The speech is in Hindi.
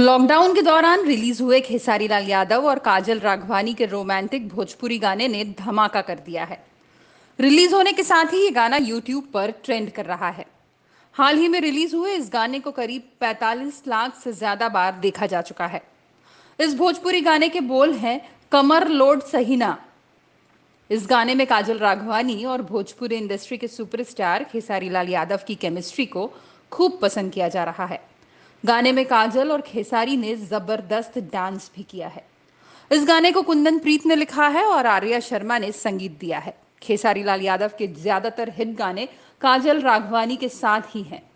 लॉकडाउन के दौरान रिलीज हुए खेसारी लाल यादव और काजल राघवानी के रोमांटिक भोजपुरी गाने ने धमाका कर दिया है रिलीज होने के साथ ही ये गाना यूट्यूब पर ट्रेंड कर रहा है हाल ही में रिलीज हुए इस गाने को करीब 45 लाख से ज्यादा बार देखा जा चुका है इस भोजपुरी गाने के बोल हैं कमर लोड सहीना इस गाने में काजल राघवानी और भोजपुरी इंडस्ट्री के सुपरस्टार खेसारी लाल यादव की केमिस्ट्री को खूब पसंद किया जा रहा है गाने में काजल और खेसारी ने जबरदस्त डांस भी किया है इस गाने को कुंदन प्रीत ने लिखा है और आर्या शर्मा ने संगीत दिया है खेसारी लाल यादव के ज्यादातर हिट गाने काजल राघवानी के साथ ही हैं